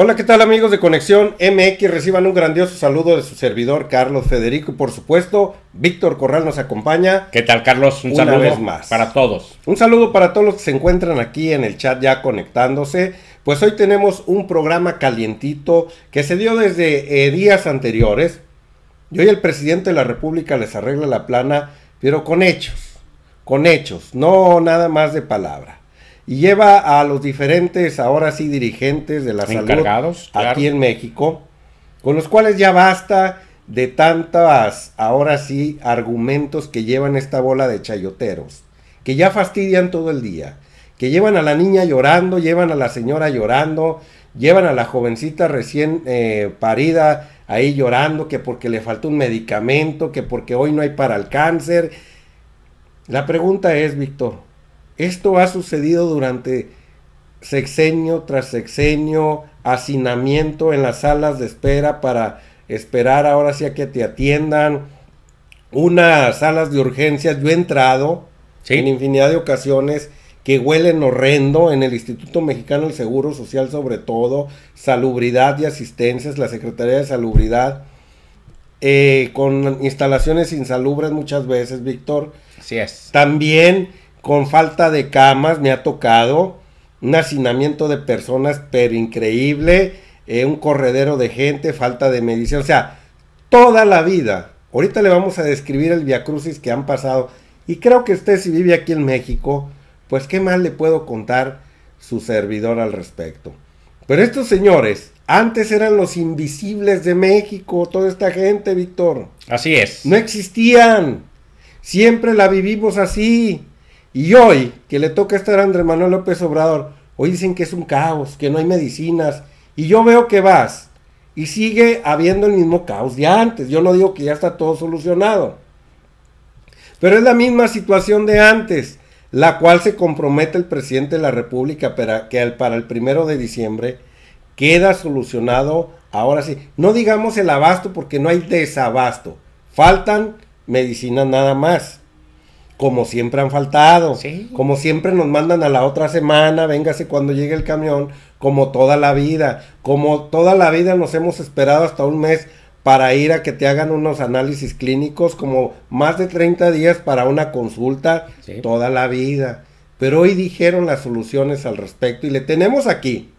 Hola, ¿qué tal amigos de Conexión MX? Reciban un grandioso saludo de su servidor Carlos Federico y por supuesto Víctor Corral nos acompaña. ¿Qué tal Carlos? Un saludo más. para todos. Un saludo para todos los que se encuentran aquí en el chat ya conectándose. Pues hoy tenemos un programa calientito que se dio desde eh, días anteriores. Y hoy el presidente de la República les arregla la plana, pero con hechos, con hechos, no nada más de palabra y lleva a los diferentes, ahora sí, dirigentes de la salud aquí en México, con los cuales ya basta de tantas, ahora sí, argumentos que llevan esta bola de chayoteros, que ya fastidian todo el día, que llevan a la niña llorando, llevan a la señora llorando, llevan a la jovencita recién eh, parida ahí llorando, que porque le faltó un medicamento, que porque hoy no hay para el cáncer. La pregunta es, Víctor, esto ha sucedido durante sexenio tras sexenio, hacinamiento en las salas de espera para esperar ahora sí a que te atiendan, unas salas de urgencias, yo he entrado en infinidad de ocasiones que huelen horrendo en el Instituto Mexicano del Seguro Social sobre todo, salubridad y asistencias, la Secretaría de Salubridad, eh, con instalaciones insalubres muchas veces, Víctor. Así es. También con falta de camas, me ha tocado un hacinamiento de personas, pero increíble, eh, un corredero de gente, falta de medicina. o sea, toda la vida. Ahorita le vamos a describir el viacrucis que han pasado y creo que usted si vive aquí en México, pues qué más le puedo contar su servidor al respecto. Pero estos señores, antes eran los invisibles de México, toda esta gente, Víctor. Así es. No existían. Siempre la vivimos así. Y hoy, que le toca estar a Andrés Manuel López Obrador, hoy dicen que es un caos, que no hay medicinas. Y yo veo que vas y sigue habiendo el mismo caos de antes. Yo no digo que ya está todo solucionado. Pero es la misma situación de antes, la cual se compromete el presidente de la República para que para el primero de diciembre queda solucionado. Ahora sí, no digamos el abasto porque no hay desabasto. Faltan medicinas nada más como siempre han faltado, como siempre nos mandan a la otra semana, véngase cuando llegue el camión, como toda la vida, como toda la vida nos hemos esperado hasta un mes para ir a que te hagan unos análisis clínicos, como más de 30 días para una consulta, toda la vida. Pero hoy dijeron las soluciones al respecto y le tenemos aquí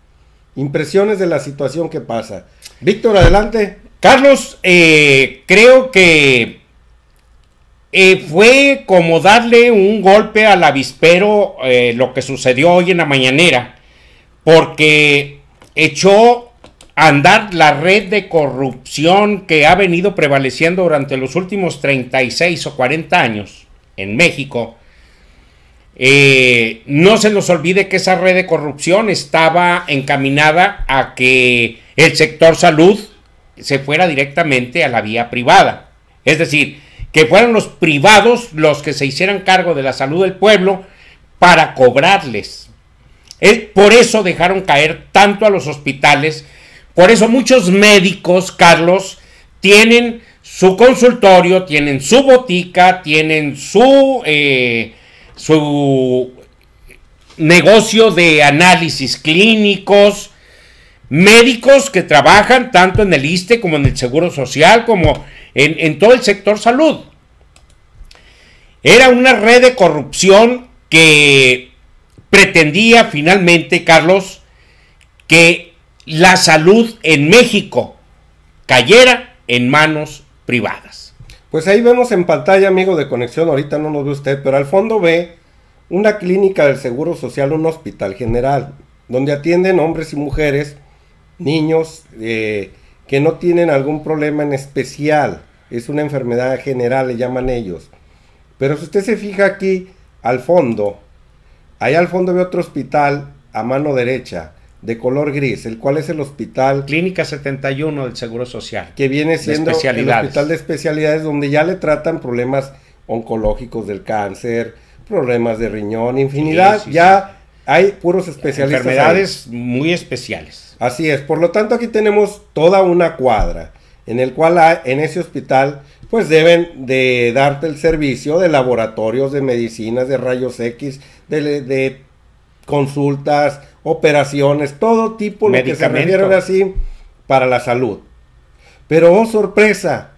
impresiones de la situación que pasa. Víctor, adelante. Carlos, eh, creo que eh, fue como darle un golpe al avispero eh, lo que sucedió hoy en la mañanera, porque echó a andar la red de corrupción que ha venido prevaleciendo durante los últimos 36 o 40 años en México. Eh, no se nos olvide que esa red de corrupción estaba encaminada a que el sector salud se fuera directamente a la vía privada. Es decir, que fueran los privados los que se hicieran cargo de la salud del pueblo para cobrarles. Es, por eso dejaron caer tanto a los hospitales, por eso muchos médicos, Carlos, tienen su consultorio, tienen su botica, tienen su, eh, su negocio de análisis clínicos, médicos que trabajan tanto en el ISTE como en el Seguro Social, como en, todo el sector salud. Era una red de corrupción que pretendía finalmente, Carlos, que la salud en México cayera en manos privadas. Pues ahí vemos en pantalla, amigo de conexión, ahorita no nos ve usted, pero al fondo ve una clínica del Seguro Social, un hospital general, donde atienden hombres y mujeres, niños eh, que no tienen algún problema en especial es una enfermedad general, le llaman ellos. Pero si usted se fija aquí al fondo, ahí al fondo ve otro hospital a mano derecha de color gris, el cual es el hospital Clínica 71 del Seguro Social, que viene siendo el hospital de especialidades donde ya le tratan problemas oncológicos del cáncer, problemas de riñón, infinidad, ya hay puros especialistas. Enfermedades muy especiales. Así es, por lo tanto aquí tenemos toda una cuadra en el cual en ese hospital pues deben de darte el servicio de laboratorios de medicinas, de rayos X, de, consultas, operaciones, todo tipo lo que se así para la salud. Pero oh sorpresa,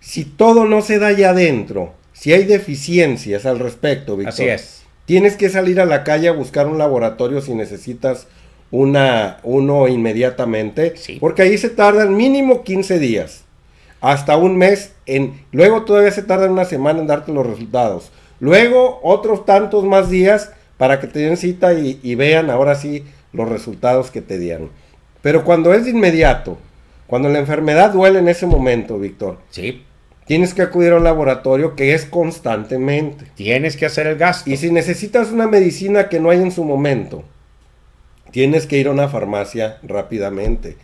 si todo no se da allá adentro, si hay deficiencias al respecto, Víctor. Tienes que salir a la calle a buscar un laboratorio si necesitas una, uno inmediatamente, porque ahí se tardan mínimo 15 días, hasta un mes, en, luego todavía se tardan una semana en darte los resultados, luego otros tantos más días para que te den cita y, vean ahora sí los resultados que te dieron. Pero cuando es de inmediato, cuando la enfermedad duele en ese momento, Víctor, sí. tienes que acudir a un laboratorio que es constantemente. Tienes que hacer el gasto. Y si necesitas una medicina que no hay en su momento, Tienes que ir a una farmacia rápidamente.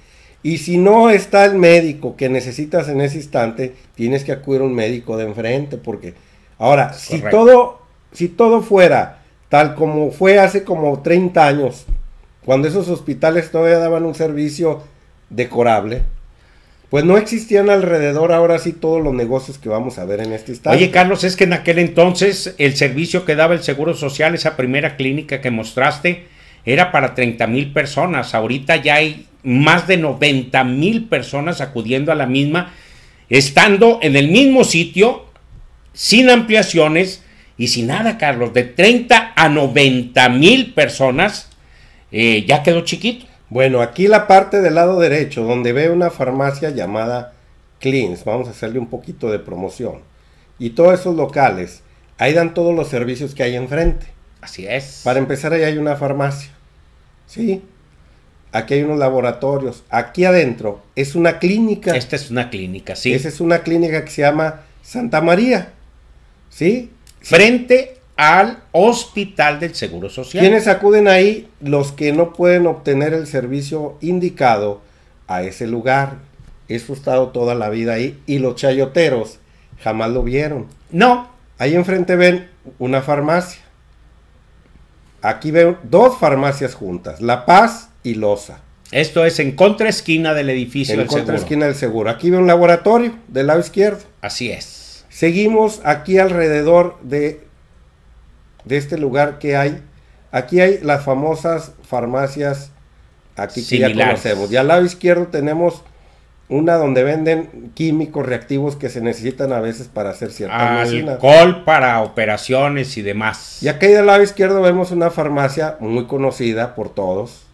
Y si no está el médico que necesitas en ese instante, tienes que acudir a un médico de enfrente, porque ahora, si todo, si todo fuera tal como fue hace como 30 años, cuando esos hospitales todavía daban un servicio decorable, pues no existían alrededor ahora sí todos los negocios que vamos a ver en este estado. Oye, Carlos, es que en aquel entonces el servicio que daba el Seguro Social, esa primera clínica que mostraste, era para 30 mil personas, ahorita ya hay más de 90 mil personas acudiendo a la misma, estando en el mismo sitio, sin ampliaciones y sin nada, Carlos, de 30 a 90 mil personas, eh, ya quedó chiquito. Bueno, aquí la parte del lado derecho, donde ve una farmacia llamada Cleans, vamos a hacerle un poquito de promoción. Y todos esos locales, ahí dan todos los servicios que hay enfrente. Así es. Para empezar, ahí hay una farmacia. Sí. Aquí hay unos laboratorios. Aquí adentro es una clínica. Esta es una clínica, sí. Esa es una clínica que se llama Santa María. ¿Sí? Frente al Hospital del Seguro Social. Quienes acuden ahí? Los que no pueden obtener el servicio indicado a ese lugar. Eso ha estado toda la vida ahí. Y los chayoteros jamás lo vieron. No. Ahí enfrente ven una farmacia. Aquí veo dos farmacias juntas, La Paz y Loza. Esto es en contraesquina del edificio. En contraesquina del seguro. Aquí veo un laboratorio del lado izquierdo. Así es. Seguimos aquí alrededor de, de este lugar que hay. Aquí hay las famosas farmacias aquí que ya conocemos. Y al lado izquierdo tenemos una donde venden químicos reactivos que se necesitan a veces para hacer ciertas Alcohol para operaciones y demás. Y aquí del lado izquierdo vemos una farmacia muy conocida por todos,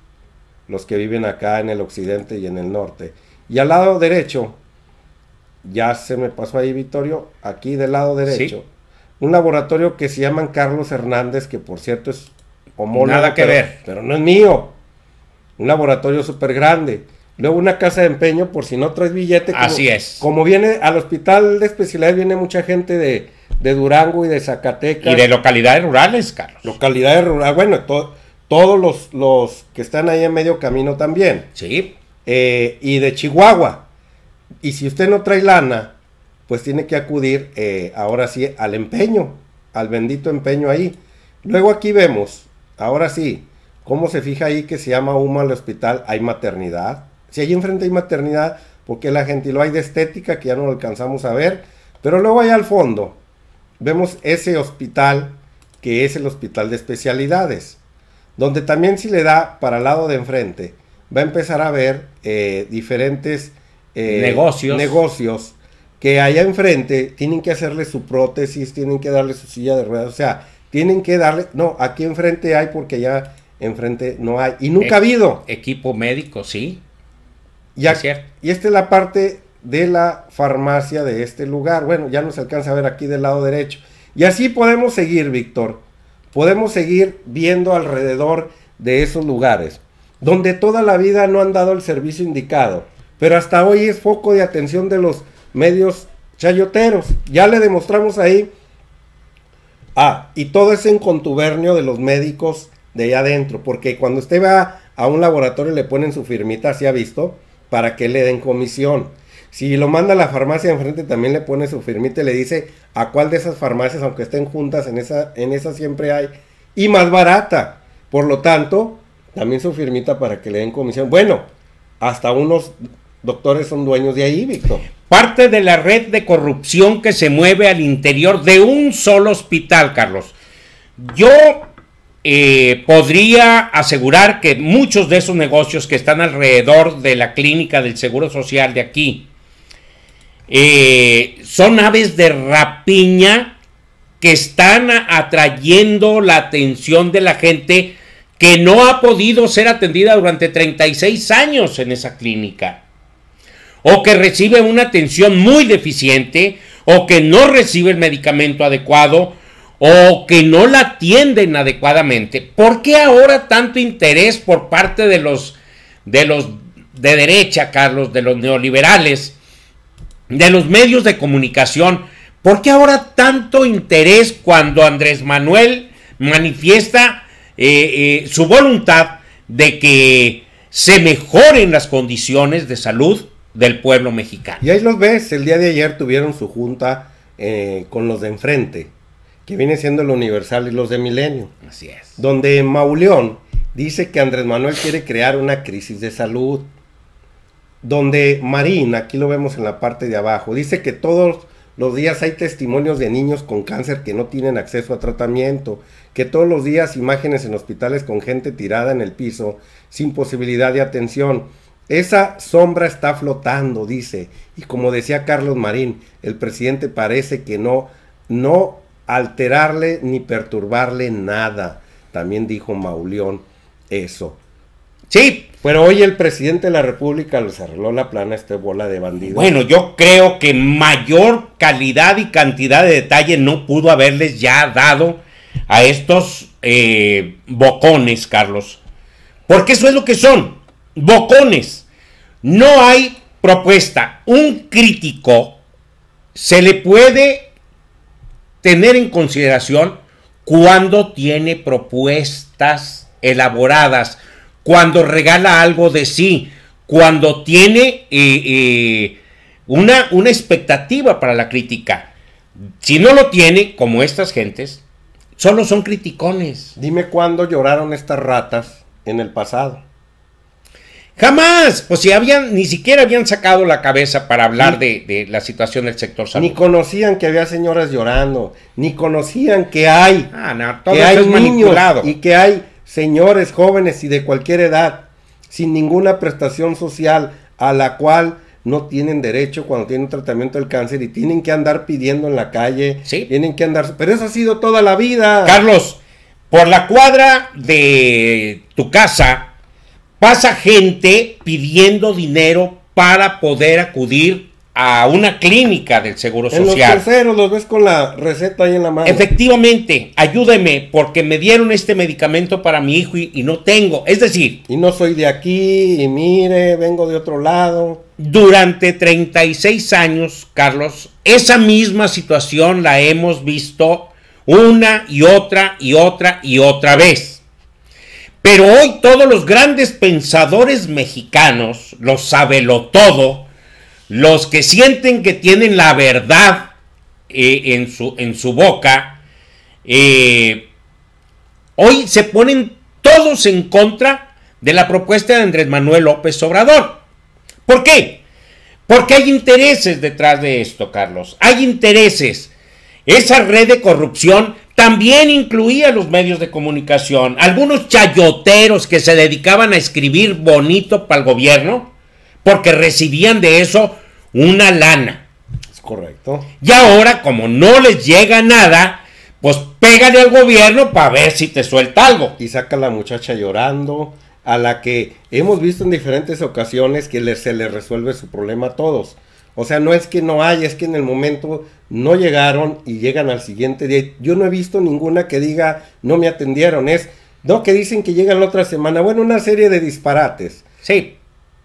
los que viven acá en el occidente y en el norte. Y al lado derecho, ya se me pasó ahí Vitorio aquí del lado derecho, un laboratorio que se llama Carlos Hernández, que por cierto es homólogo. Nada que ver. Pero no es mío. Un laboratorio súper grande Luego una casa de empeño por si no traes billete. Así es. Como viene al hospital de especialidades, viene mucha gente de, Durango y de Zacatecas. Y de localidades rurales, Carlos. Localidades rurales, bueno, todos los, que están ahí en medio camino también. Sí. Eh, y de Chihuahua. Y si usted no trae lana, pues tiene que acudir eh, ahora sí al empeño, al bendito empeño ahí. Luego aquí vemos, ahora sí, cómo se fija ahí que se llama UMA al hospital, hay maternidad si allí enfrente hay maternidad, porque la gente lo hay de estética que ya no lo alcanzamos a ver. Pero luego allá al fondo vemos ese hospital que es el hospital de especialidades, donde también si le da para el lado de enfrente va a empezar a ver eh, diferentes eh, negocios. negocios que allá enfrente tienen que hacerle su prótesis, tienen que darle su silla de ruedas, o sea, tienen que darle, no, aquí enfrente hay porque allá enfrente no hay y nunca ha habido. Equipo médico, sí. Y, y esta es la parte de la farmacia de este lugar. Bueno, ya nos alcanza a ver aquí del lado derecho. Y así podemos seguir, Víctor. Podemos seguir viendo alrededor de esos lugares, donde toda la vida no han dado el servicio indicado, pero hasta hoy es foco de atención de los medios chayoteros. Ya le demostramos ahí. Ah, y todo es en contubernio de los médicos de allá adentro, porque cuando usted va a un laboratorio le ponen su firmita, si ha visto, para que le den comisión. Si lo manda a la farmacia de enfrente, también le pone su firmita y le dice a cuál de esas farmacias, aunque estén juntas, en esa, en esa siempre hay, y más barata. Por lo tanto, también su firmita para que le den comisión. Bueno, hasta unos doctores son dueños de ahí, Víctor. Parte de la red de corrupción que se mueve al interior de un solo hospital, Carlos. Yo eh, podría asegurar que muchos de esos negocios que están alrededor de la clínica del Seguro Social de aquí eh, son aves de rapiña que están atrayendo la atención de la gente que no ha podido ser atendida durante 36 años en esa clínica o que recibe una atención muy deficiente o que no recibe el medicamento adecuado o que no la atienden adecuadamente. ¿Por qué ahora tanto interés por parte de los de los de derecha, Carlos, de los neoliberales, de los medios de comunicación? ¿Por qué ahora tanto interés cuando Andrés Manuel manifiesta eh, eh, su voluntad de que se mejoren las condiciones de salud del pueblo mexicano? Y ahí los ves, el día de ayer tuvieron su junta eh, con los de enfrente que viene siendo el Universal y los de Milenio. Así es. Donde Mauleón dice que Andrés Manuel quiere crear una crisis de salud. Donde Marín, aquí lo vemos en la parte de abajo, dice que todos los días hay testimonios de niños con cáncer que no tienen acceso a tratamiento, que todos los días imágenes en hospitales con gente tirada en el piso sin posibilidad de atención. Esa sombra está flotando, dice, y como decía Carlos Marín, el presidente parece que no no alterarle ni perturbarle nada. También dijo Maulión, eso. Sí, pero hoy el presidente de la República les arregló la plana a esta bola de bandidos. Bueno, yo creo que mayor calidad y cantidad de detalle no pudo haberles ya dado a estos eh, bocones, Carlos. Porque eso es lo que son, bocones. No hay propuesta. Un crítico se le puede tener en consideración cuando tiene propuestas elaboradas, cuando regala algo de sí, cuando tiene eh, eh, una, una expectativa para la crítica. Si no lo tiene, como estas gentes, solo son criticones. Dime cuándo lloraron estas ratas en el pasado. Jamás, pues si habían, ni siquiera habían sacado la cabeza para hablar de, la situación del sector salud. Ni conocían que había señoras llorando, ni conocían que hay, ah, que hay niños y que hay señores jóvenes y de cualquier edad sin ninguna prestación social a la cual no tienen derecho cuando tienen tratamiento del cáncer y tienen que andar pidiendo en la calle, ¿Sí? tienen que andar, pero eso ha sido toda la vida. Carlos, por la cuadra de tu casa pasa gente pidiendo dinero para poder acudir a una clínica del Seguro Social. En los los ves con la receta ahí en la mano. Efectivamente, ayúdeme porque me dieron este medicamento para mi hijo y, y, no tengo. Es decir... Y no soy de aquí y mire, vengo de otro lado. Durante 36 años, Carlos, esa misma situación la hemos visto una y otra y otra y otra vez. Pero hoy todos los grandes pensadores mexicanos, los todo, los que sienten que tienen la verdad eh, en, su, en, su, boca, eh, hoy se ponen todos en contra de la propuesta de Andrés Manuel López Obrador. ¿Por qué? Porque hay intereses detrás de esto, Carlos. Hay intereses. Esa red de corrupción también incluía los medios de comunicación, algunos chayoteros que se dedicaban a escribir bonito para el gobierno, porque recibían de eso una lana. Es correcto. Y ahora, como no les llega nada, pues pégale al gobierno para ver si te suelta algo. Y saca a la muchacha llorando, a la que hemos visto en diferentes ocasiones que se le resuelve su problema a todos. O sea, no es que no hay, es que en el momento no llegaron y llegan al siguiente día. Yo no he visto ninguna que diga no me atendieron, es no que dicen que llegan la otra semana. Bueno, una serie de disparates. Sí.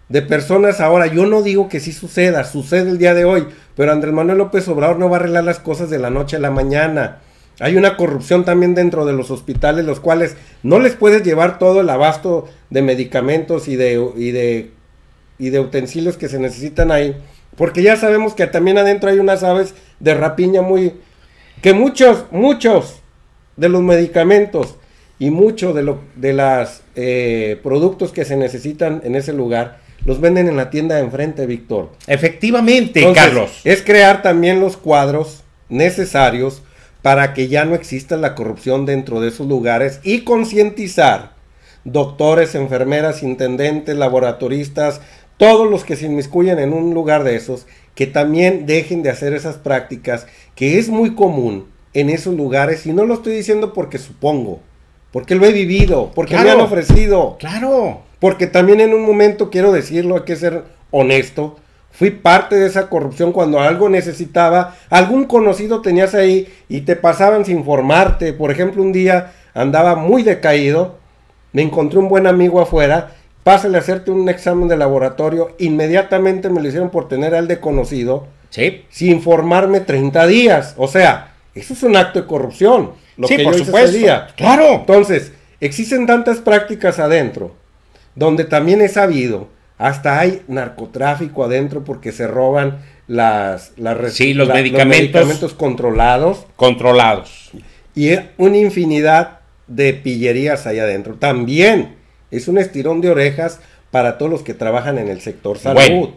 De personas ahora, yo no digo que sí suceda, sucede el día de hoy, pero Andrés Manuel López Obrador no va a arreglar las cosas de la noche a la mañana. Hay una corrupción también dentro de los hospitales, los cuales no les puedes llevar todo el abasto de medicamentos y de, y de, y de utensilios que se necesitan ahí porque ya sabemos que también adentro hay unas aves de rapiña muy... Que muchos, muchos de los medicamentos y muchos de, los de los eh, productos que se necesitan en ese lugar los venden en la tienda de enfrente, Víctor. Efectivamente, Carlos. Es crear también los cuadros necesarios para que ya no exista la corrupción dentro de esos lugares y concientizar doctores, enfermeras, intendentes, laboratoristas, todos los que se inmiscuyen en un lugar de esos, que también dejen de hacer esas prácticas, que es muy común en esos lugares, y no lo estoy diciendo porque supongo, porque lo he vivido, porque me han ofrecido. Claro. Porque también en un momento, quiero decirlo, hay que ser honesto, fui parte de esa corrupción cuando algo necesitaba, algún conocido tenías ahí y te pasaban sin informarte. Por ejemplo, un día andaba muy decaído, me encontré un buen amigo afuera pásale a hacerte un examen de laboratorio, inmediatamente me lo hicieron por tener al desconocido, sí. sin formarme 30 días. O sea, eso es un acto de corrupción. Lo sí, que por yo supuesto. Claro. Entonces, existen tantas prácticas adentro, donde también es sabido, hasta hay narcotráfico adentro porque se roban las, las sí, los, medicamentos los medicamentos controlados. Controlados. Y una infinidad de pillerías ahí adentro. También es un estirón de orejas para todos los que trabajan en el sector salud.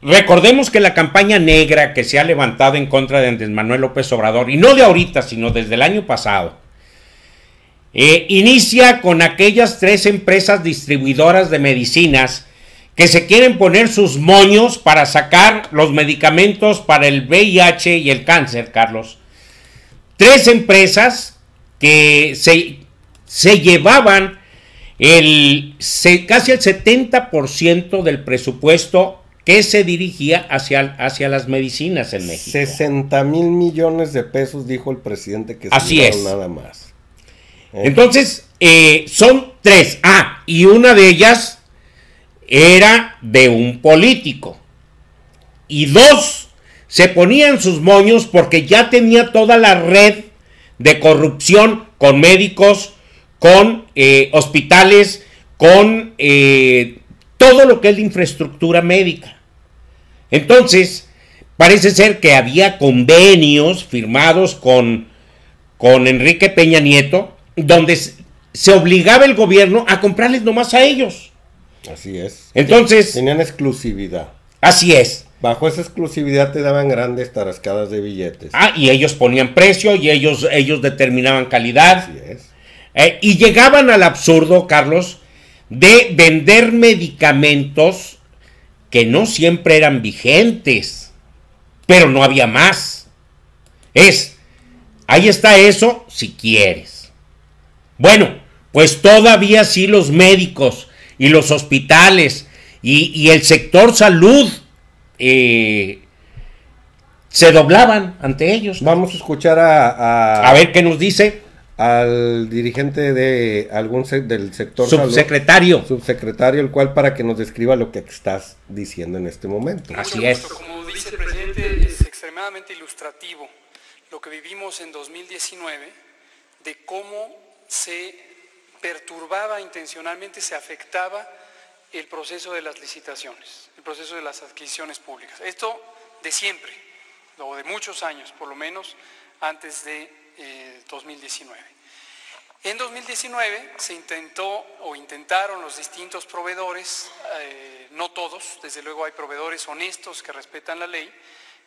recordemos que la campaña negra que se ha levantado en contra de Andrés Manuel López Obrador, y no de ahorita, sino desde el año pasado, eh, inicia con aquellas tres empresas distribuidoras de medicinas que se quieren poner sus moños para sacar los medicamentos para el VIH y el cáncer, Carlos. Tres empresas que se, se llevaban el, casi el 70% del presupuesto que se dirigía hacia, hacia las medicinas en México. 60 mil millones de pesos, dijo el presidente que Así es. nada más. ¿Eh? Entonces, eh, son tres. Ah, y una de ellas era de un político. Y dos, se ponían sus moños porque ya tenía toda la red de corrupción con médicos, con eh, hospitales, con eh, todo lo que es la infraestructura médica. Entonces, parece ser que había convenios firmados con, con Enrique Peña Nieto, donde se obligaba el gobierno a comprarles nomás a ellos. Así es. Entonces. Tenían exclusividad. Así es. Bajo esa exclusividad te daban grandes tarascadas de billetes. Ah, y ellos ponían precio y ellos, ellos determinaban calidad. Así es. Eh, y llegaban al absurdo, Carlos, de vender medicamentos que no siempre eran vigentes, pero no había más. Es, ahí está eso si quieres. Bueno, pues todavía sí los médicos y los hospitales y, el sector salud eh, se doblaban ante ellos. Vamos a escuchar a... A ver qué nos dice al dirigente de algún del sector subsecretario subsecretario el cual para que nos describa lo que estás diciendo en este momento así es dice como presidente es extremadamente ilustrativo lo que vivimos en 2019 de cómo se perturbaba intencionalmente se afectaba el proceso de las licitaciones el proceso de las adquisiciones públicas esto de siempre o de muchos años por lo menos antes de 2019. Eh, en 2019 se intentó o intentaron los distintos proveedores, eh, no todos, desde luego hay proveedores honestos que respetan la ley,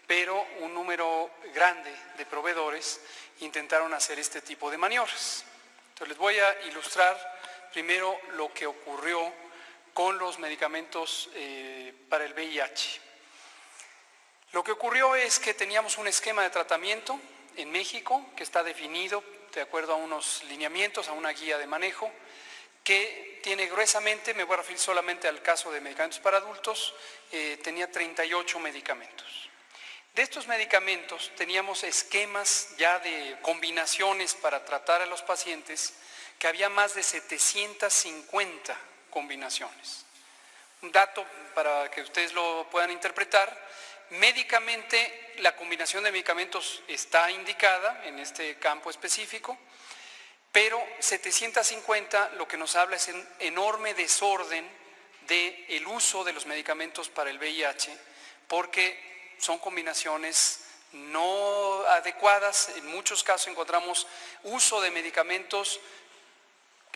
pero un número grande de proveedores intentaron hacer este tipo de maniobras. Entonces les voy a ilustrar primero lo que ocurrió con los medicamentos eh, para el VIH. Lo que ocurrió es que teníamos un esquema de tratamiento en México, que está definido de acuerdo a unos lineamientos, a una guía de manejo, que tiene gruesamente, me voy a referir solamente al caso de medicamentos para adultos, eh, tenía 38 medicamentos. De estos medicamentos teníamos esquemas ya de combinaciones para tratar a los pacientes, que había más de 750 combinaciones. Un dato para que ustedes lo puedan interpretar, Médicamente, la combinación de medicamentos está indicada en este campo específico, pero 750 lo que nos habla es un enorme desorden del el uso de los medicamentos para el VIH, porque son combinaciones no adecuadas. En muchos casos encontramos uso de medicamentos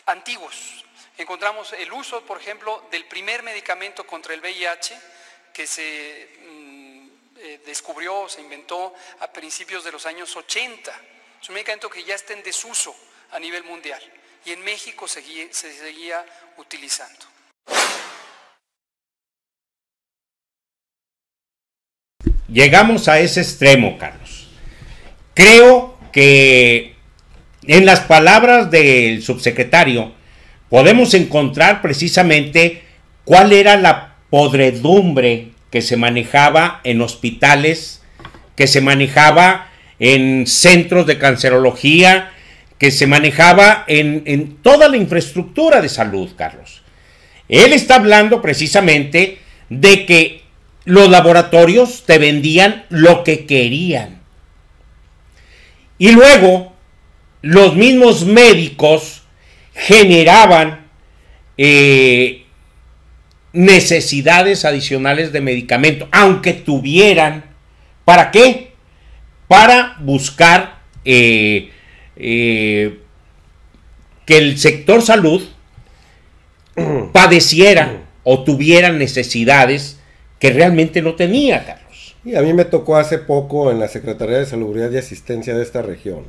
antiguos. Encontramos el uso, por ejemplo, del primer medicamento contra el VIH que se descubrió, se inventó a principios de los años 80. Es un medicamento que ya está en desuso a nivel mundial y en México se seguía utilizando. Llegamos a ese extremo, Carlos. Creo que en las palabras del subsecretario podemos encontrar precisamente cuál era la podredumbre que se manejaba en hospitales, que se manejaba en centros de cancerología, que se manejaba en, toda la infraestructura de salud, Carlos. Él está hablando precisamente de que los laboratorios te vendían lo que querían. Y luego, los mismos médicos generaban eh, necesidades adicionales de medicamento, aunque tuvieran. ¿Para qué? Para buscar eh, eh, que el sector salud padeciera o tuviera necesidades que realmente no tenía, Carlos. Y a mí me tocó hace poco en la Secretaría de Salubridad y Asistencia de esta región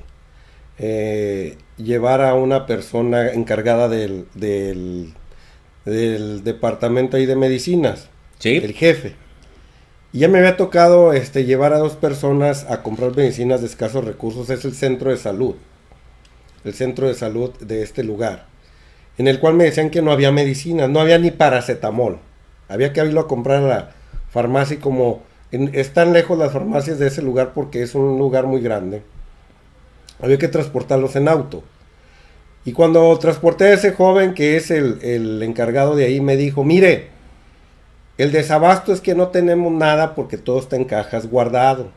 eh, llevar a una persona encargada del del departamento ahí de medicinas, el jefe. Y ya me había tocado este, llevar a dos personas a comprar medicinas de escasos recursos, es el centro de salud, el centro de salud de este lugar, en el cual me decían que no había medicinas, no había ni paracetamol, había que irlo a comprar a la farmacia y como están lejos las farmacias de ese lugar porque es un lugar muy grande, había que transportarlos en auto. Y cuando transporté a ese joven que es el, encargado de ahí, me dijo, mire, el desabasto es que no tenemos nada porque todo está en cajas guardado.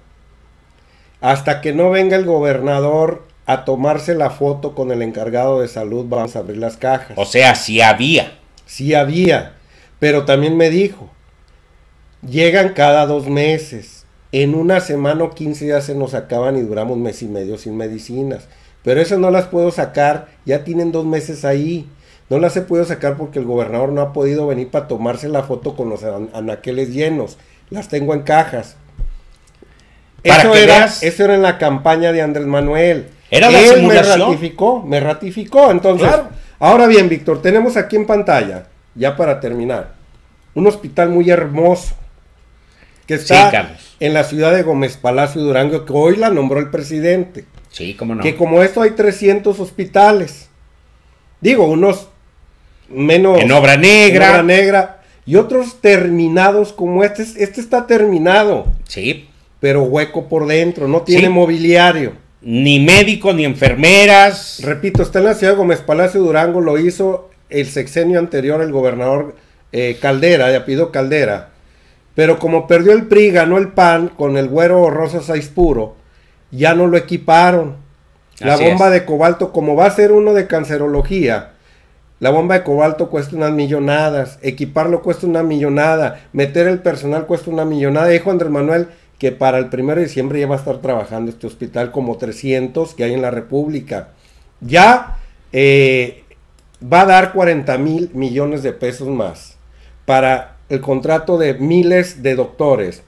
Hasta que no venga el gobernador a tomarse la foto con el encargado de salud, vamos a abrir las cajas. O sea, si había. Si había, pero también me dijo, llegan cada dos meses. En una semana o 15 días se nos acaban y duramos mes y medio sin medicinas. Pero esas no las puedo sacar, ya tienen dos meses ahí. No las he podido sacar porque el gobernador no ha podido venir para tomarse la foto con los anaqueles llenos. Las tengo en cajas. eso, era, eso era en la campaña de Andrés Manuel. Era la me ratificó, me ratificó. Entonces, ahora bien, Víctor, tenemos aquí en pantalla, ya para terminar, un hospital muy hermoso que está en la ciudad de Gómez Palacio Durango, que hoy la nombró el presidente. Sí, no. Que como esto hay 300 hospitales. Digo, unos menos. En obra negra. En obra negra. Y otros terminados como este. Este está terminado. Sí. Pero hueco por dentro. No tiene mobiliario. Ni médicos, ni enfermeras. Repito, está en la ciudad de Gómez Palacio Durango. Lo hizo el sexenio anterior el gobernador eh, Caldera. Ya pido Caldera. Pero como perdió el PRI, ganó el PAN con el güero Rosa Saiz Puro ya no lo equiparon. La bomba de cobalto, como va a ser uno de cancerología, la bomba de cobalto cuesta unas millonadas, equiparlo cuesta una millonada, meter el personal cuesta una millonada. Dijo Andrés Manuel que para el 1 de diciembre ya va a estar trabajando este hospital como 300 que hay en la República. Ya eh, va a dar 40 mil millones de pesos más para el contrato de miles de doctores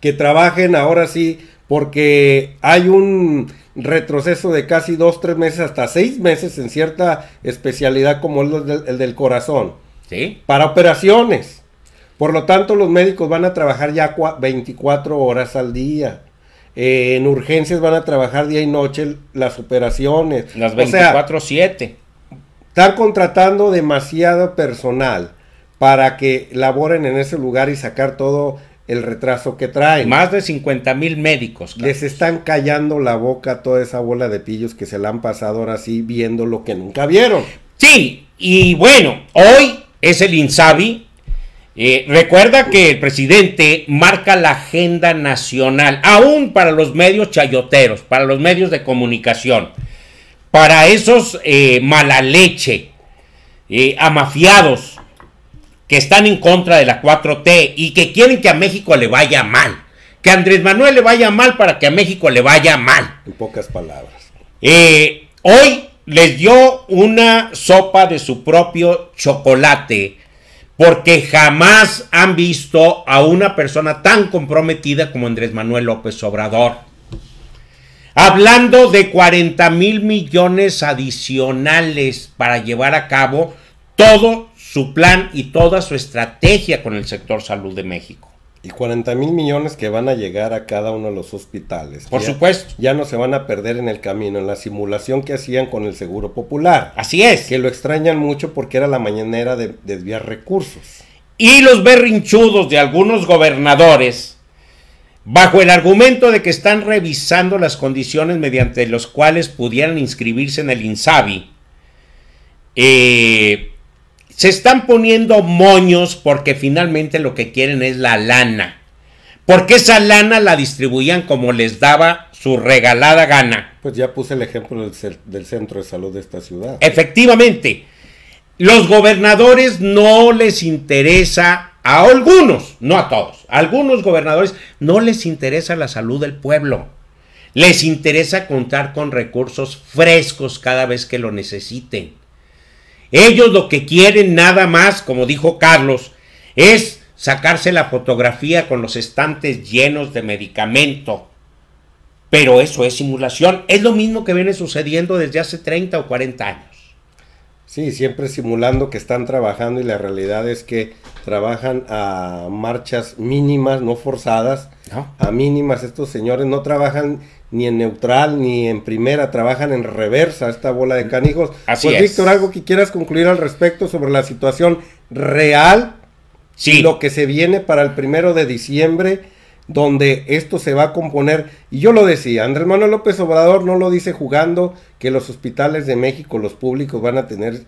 que trabajen ahora sí porque hay un retroceso de casi dos, tres meses, hasta seis meses en cierta especialidad como el del, corazón. ¿Sí? Para operaciones. Por lo tanto, los médicos van a trabajar ya 24 horas al día. Eh, en urgencias van a trabajar día y noche las operaciones. Las 24-7. están contratando demasiado personal para que laboren en ese lugar y sacar todo el retraso que trae Más de 50 mil médicos. Les están callando la boca toda esa bola de pillos que se la han pasado ahora sí viendo lo que nunca vieron. Sí, y bueno, hoy es el INSABI. Eh, recuerda que el presidente marca la agenda nacional, aún para los medios chayoteros, para los medios de comunicación, para esos Malaleche mala leche, eh, amafiados que están en contra de la 4T y que quieren que a México le vaya mal. Que Andrés Manuel le vaya mal para que a México le vaya mal. En pocas palabras. Eh, hoy les dio una sopa de su propio chocolate porque jamás han visto a una persona tan comprometida como Andrés Manuel López Obrador. Hablando de 40 mil millones adicionales para llevar a cabo todo su plan y toda su estrategia con el sector salud de México. Y 40 mil millones que van a llegar a cada uno de los hospitales. Por supuesto. Ya no se van a perder en el camino, en la simulación que hacían con el Seguro Popular. Así es. Que lo extrañan mucho porque era la mañanera de desviar recursos. Y los berrinchudos de algunos gobernadores, bajo el argumento de que están revisando las condiciones mediante las cuales pudieran inscribirse en el INSABI, eh, se están poniendo moños porque finalmente lo que quieren es la lana. Porque esa lana la distribuían como les daba su regalada gana. Pues ya puse el ejemplo del, centro de salud de esta ciudad. Efectivamente, los gobernadores no les interesa a algunos, no a todos, a algunos gobernadores no les interesa la salud del pueblo. Les interesa contar con recursos frescos cada vez que lo necesiten. Ellos lo que quieren nada más, como dijo Carlos, es sacarse la fotografía con los estantes llenos de medicamento. Pero eso es simulación. Es lo mismo que viene sucediendo desde hace 30 o 40 años. Sí, siempre simulando que están trabajando y la realidad es que trabajan a marchas mínimas, no forzadas, a mínimas, estos señores no trabajan ni en neutral ni en primera, trabajan en reversa esta bola de canijos. pues, Víctor, algo que quieras concluir al respecto sobre la situación real. y Lo que se viene para el primero de diciembre, donde esto se va a componer. Y yo lo decía, Andrés Manuel López Obrador no lo dice jugando que los hospitales de México, los públicos, van a tener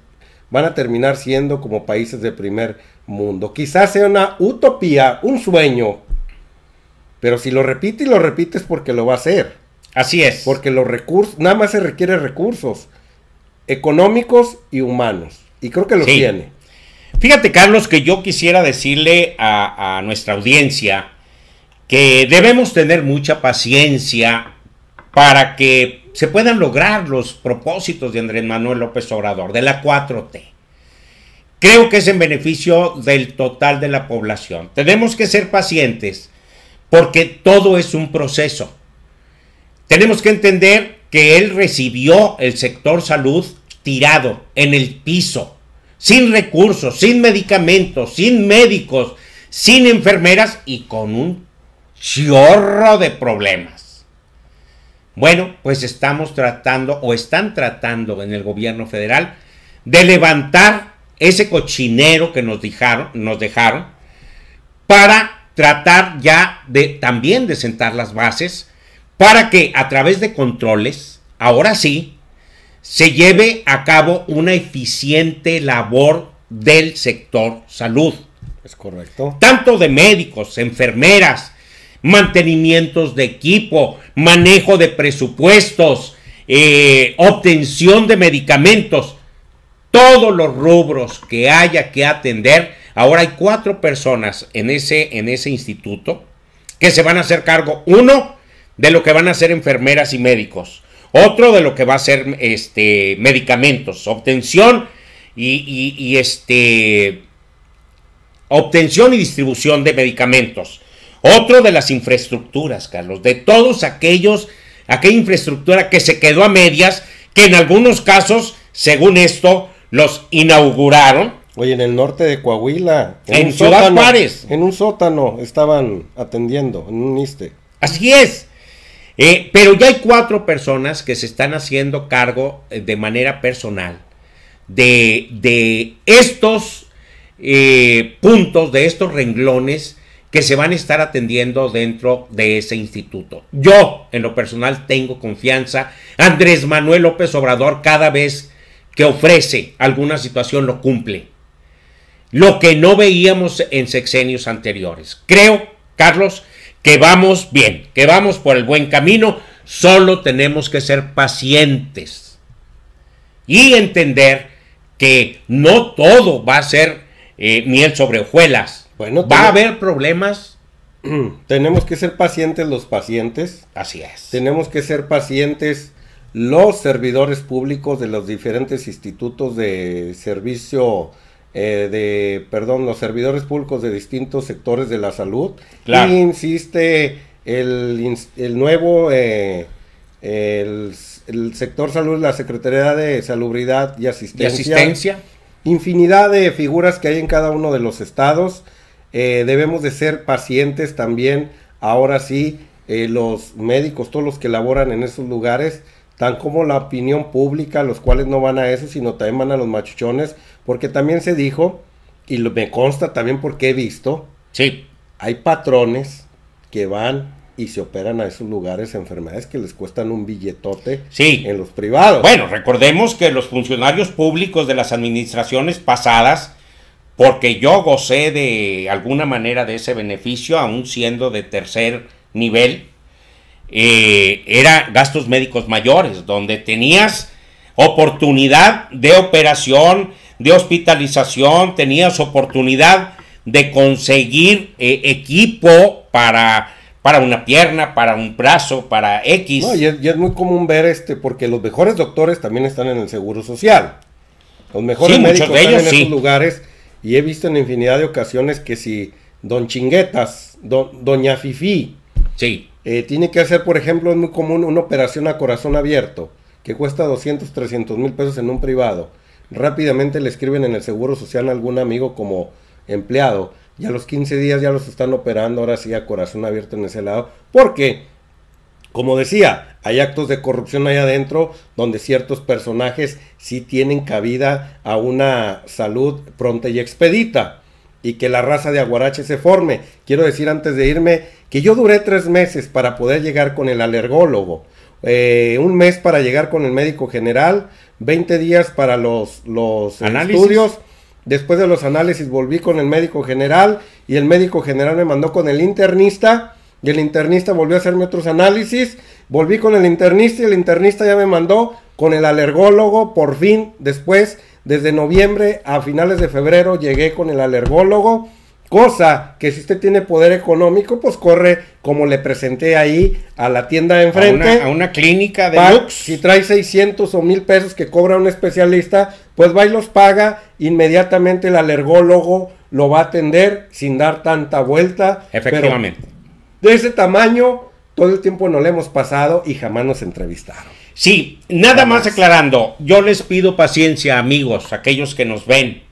van a terminar siendo como países de primer mundo. Quizás sea una utopía, un sueño, pero si lo repite y lo repites porque lo va a hacer. Así es. Porque los recursos, nada más se requiere recursos económicos y humanos. Y creo que los tiene. Fíjate, Carlos, que yo quisiera decirle a, a nuestra audiencia que debemos tener mucha paciencia para que se puedan lograr los propósitos de Andrés Manuel López Obrador, de la 4T. Creo que es en beneficio del total de la población. Tenemos que ser pacientes porque todo es un proceso. Tenemos que entender que él recibió el sector salud tirado en el piso, sin recursos, sin medicamentos, sin médicos, sin enfermeras y con un chorro de problemas. Bueno, pues estamos tratando o están tratando en el gobierno federal de levantar ese cochinero que nos dejaron, nos dejaron para tratar ya de también de sentar las bases para que a través de controles, ahora sí, se lleve a cabo una eficiente labor del sector salud. Es correcto. Tanto de médicos, enfermeras, mantenimientos de equipo, manejo de presupuestos, eh, obtención de medicamentos, todos los rubros que haya que atender Ahora hay cuatro personas en ese, en ese instituto que se van a hacer cargo. Uno, de lo que van a ser enfermeras y médicos. Otro de lo que va a ser este, medicamentos, obtención y, este, obtención y distribución de medicamentos. Otro de las infraestructuras, Carlos, de todos aquellos, aquella infraestructura que se quedó a medias, que en algunos casos, según esto, los inauguraron Oye, en el norte de Coahuila. En, En un sótano estaban atendiendo, en un ISTE. Así es. Eh, pero ya hay cuatro personas que se están haciendo cargo eh, de manera personal de, estos eh, puntos, de estos renglones que se van a estar atendiendo dentro de ese instituto. Yo, en lo personal, tengo confianza. Andrés Manuel López Obrador, cada vez que ofrece alguna situación, lo cumple lo que no veíamos en sexenios anteriores. Creo, Carlos, que vamos bien, que vamos por el buen camino, solo tenemos que ser pacientes y entender que no todo va a ser eh, miel sobre hojuelas. Bueno, va a haber problemas. Tenemos que ser pacientes los pacientes. Así es. Tenemos que ser pacientes los servidores públicos de los diferentes institutos de servicio eh, de, perdón, los servidores públicos de distintos sectores de la salud. Y insiste el, nuevo, eh, el, sector salud, la Secretaría de Salubridad y Asistencia. Infinidad de figuras que hay en cada uno de los estados. Eh, debemos de ser pacientes también, ahora sí, los médicos, todos los que laboran en esos lugares, tan como la opinión pública, los cuales no van a eso, sino también van a los machuchones, porque también se dijo, y me consta también porque he visto, sí. hay patrones que van y se operan a esos lugares enfermedades que les cuestan un billetote en los privados. Bueno, recordemos que los funcionarios públicos de las administraciones pasadas, porque yo gocé de alguna manera de ese beneficio, aún siendo de tercer nivel, eh, era gastos médicos mayores, donde tenías oportunidad de operación, de hospitalización, tenías oportunidad de conseguir eh, equipo para, para una pierna, para un brazo, para X. No, y es, muy común ver este, porque los mejores doctores también están en el Seguro Social. Los mejores médicos están en esos lugares y he visto en infinidad de ocasiones que si Don Chinguetas, Doña Fifi, sí. Eh, tiene que hacer, por ejemplo, es muy común una operación a corazón abierto, que cuesta 200, 300 mil pesos en un privado. Rápidamente le escriben en el Seguro Social a algún amigo como empleado y a los 15 días ya los están operando ahora sí a corazón abierto en ese lado, porque, como decía, hay actos de corrupción ahí adentro donde ciertos personajes sí tienen cabida a una salud pronta y expedita y que la raza de aguarache se forme. Quiero decir antes de irme que yo duré tres meses para poder llegar con el alergólogo, eh, un mes para llegar con el médico general, 20 días para los, los eh, estudios. Después de los análisis volví con el médico general y el médico general me mandó con el internista y el internista volvió a hacerme otros análisis. Volví con el internista y el internista ya me mandó con el alergólogo por fin después desde noviembre a finales de febrero llegué con el alergólogo, cosa que si usted tiene poder económico, pues corre como le presenté ahí a la tienda de enfrente. A una, clínica de lux. Si trae 600 o 1000 pesos que cobra un especialista, pues va y los paga, inmediatamente el alergólogo lo va a atender sin dar tanta vuelta. Efectivamente. de ese tamaño, todo el tiempo no le hemos pasado y jamás nos entrevistaron. Sí, nada más aclarando, yo les pido paciencia, amigos, aquellos que nos ven.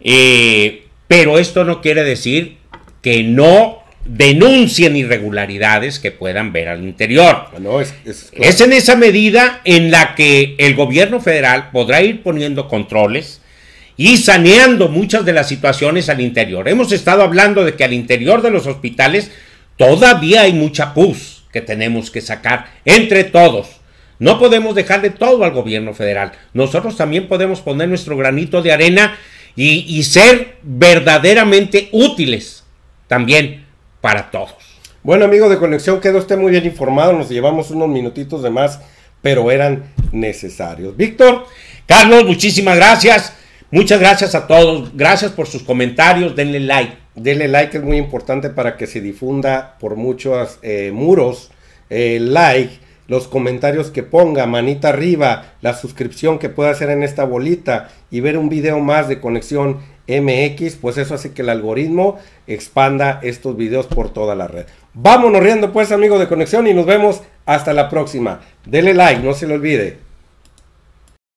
Eh, pero esto no quiere decir que no denuncien irregularidades que puedan ver al interior. Ah, es, es en esa medida en la que el gobierno federal podrá ir poniendo controles y saneando muchas de las situaciones al interior. Hemos estado hablando de que al interior de los hospitales todavía hay mucha pus que tenemos que sacar entre todos no podemos dejar de todo al gobierno federal. Nosotros también podemos poner nuestro granito de arena y, ser verdaderamente útiles también para todos. Bueno, amigo de conexión, quedó usted muy bien informado. Nos llevamos unos minutitos de más, pero eran necesarios. Víctor. Carlos, muchísimas gracias. Muchas gracias a todos. Gracias por sus comentarios. Denle like. Denle like, es muy importante para que se difunda por muchos eh, muros. El eh, like los comentarios que ponga, manita arriba, la suscripción que pueda hacer en esta bolita y ver un video más de conexión MX, pues eso hace que el algoritmo expanda estos videos por toda la red. Vámonos riendo pues amigos de conexión y nos vemos hasta la próxima. Dele like, no se le olvide.